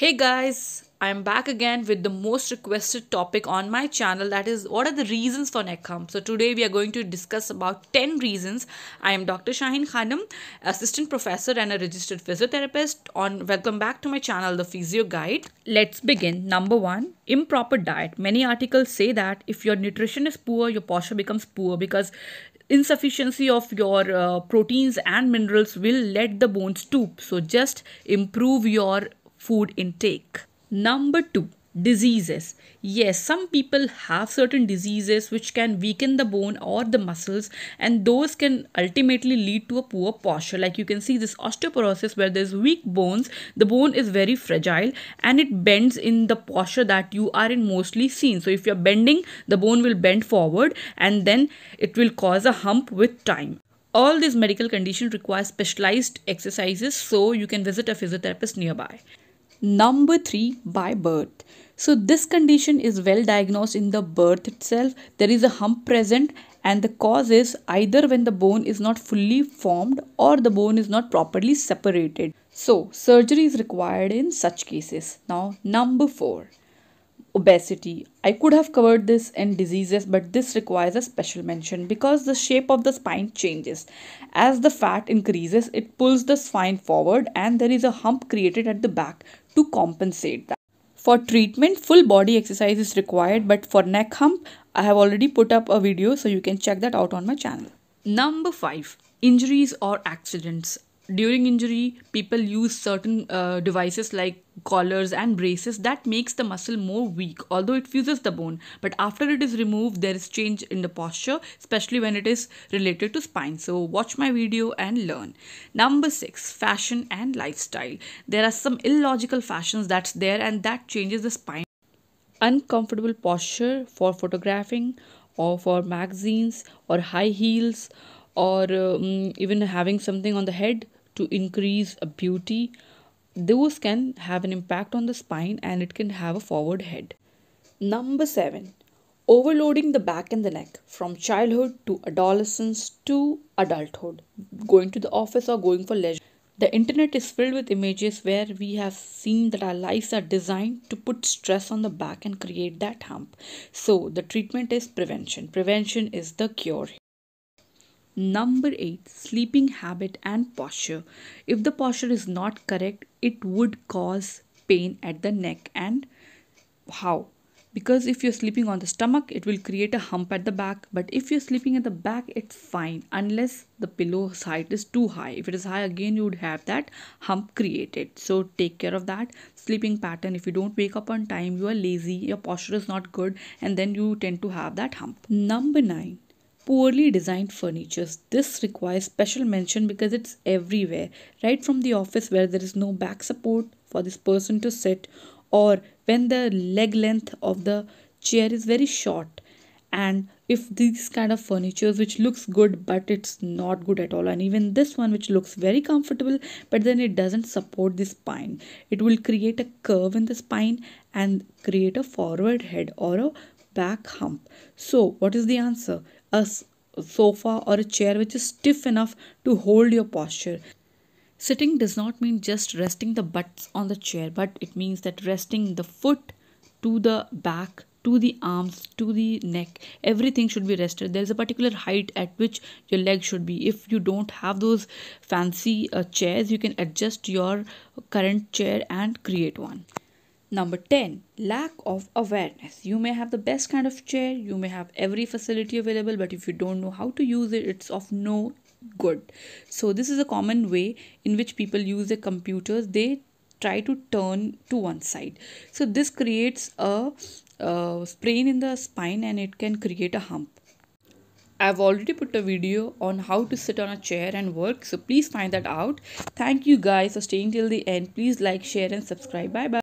Hey guys, I'm back again with the most requested topic on my channel that is what are the reasons for neck hump. So today we are going to discuss about 10 reasons. I am Dr. Shaheen Khanam, assistant professor and a registered physiotherapist on welcome back to my channel The Physio Guide. Let's begin. Number 1, improper diet. Many articles say that if your nutrition is poor, your posture becomes poor because insufficiency of your uh, proteins and minerals will let the bones stoop so just improve your food intake. Number two, diseases. Yes, some people have certain diseases which can weaken the bone or the muscles, and those can ultimately lead to a poor posture. Like you can see this osteoporosis, where there's weak bones, the bone is very fragile and it bends in the posture that you are in mostly seen. So, if you're bending, the bone will bend forward and then it will cause a hump with time all these medical conditions require specialized exercises so you can visit a physiotherapist nearby Number three, by birth. So, this condition is well diagnosed in the birth itself. There is a hump present, and the cause is either when the bone is not fully formed or the bone is not properly separated. So, surgery is required in such cases. Now, number four, obesity. I could have covered this in diseases, but this requires a special mention because the shape of the spine changes. As the fat increases, it pulls the spine forward, and there is a hump created at the back to compensate that. For treatment, full body exercise is required, but for neck hump, I have already put up a video so you can check that out on my channel. Number 5 Injuries or accidents during injury people use certain uh, devices like collars and braces that makes the muscle more weak although it fuses the bone but after it is removed there is change in the posture especially when it is related to spine so watch my video and learn number 6 fashion and lifestyle there are some illogical fashions that's there and that changes the spine uncomfortable posture for photographing or for magazines or high heels or um, even having something on the head to increase beauty those can have an impact on the spine and it can have a forward head number 7 overloading the back and the neck from childhood to adolescence to adulthood going to the office or going for leisure the internet is filled with images where we have seen that our lives are designed to put stress on the back and create that hump. So, the treatment is prevention. Prevention is the cure Number 8 sleeping habit and posture. If the posture is not correct, it would cause pain at the neck and how? Because if you're sleeping on the stomach, it will create a hump at the back. But if you're sleeping at the back, it's fine unless the pillow height is too high. If it is high, again, you would have that hump created. So take care of that sleeping pattern. If you don't wake up on time, you are lazy, your posture is not good, and then you tend to have that hump. Number nine poorly designed furnitures. This requires special mention because it's everywhere, right from the office where there is no back support for this person to sit, or when the leg length of the chair is very short. And if these kind of furnitures which looks good but it's not good at all, and even this one which looks very comfortable but then it doesn't support the spine, it will create a curve in the spine and create a forward head or a back hump. So, what is the answer? a sofa or a chair which is stiff enough to hold your posture. Sitting does not mean just resting the butts on the chair, but it means that resting the foot to the back, to the arms, to the neck, everything should be rested. There is a particular height at which your leg should be. If you don't have those fancy uh, chairs, you can adjust your current chair and create one. Number 10, lack of awareness. You may have the best kind of chair, you may have every facility available, but if you don't know how to use it, it's of no good. So, this is a common way in which people use their computers. They try to turn to one side. So, this creates a sprain in the spine and it can create a hump. I've already put a video on how to sit on a chair and work, so please find that out. Thank you guys for staying till the end. Please like, share, and subscribe. Bye bye.